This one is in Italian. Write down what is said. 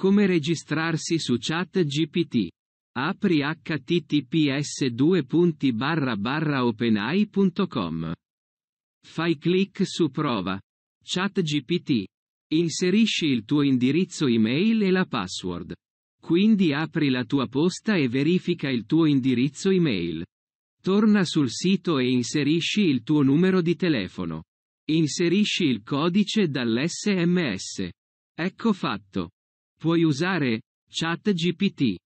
Come registrarsi su ChatGPT? Apri https openaicom Fai clic su Prova. ChatGPT. Inserisci il tuo indirizzo email e la password. Quindi apri la tua posta e verifica il tuo indirizzo email. Torna sul sito e inserisci il tuo numero di telefono. Inserisci il codice dall'SMS. Ecco fatto. Puoi usare ChatGPT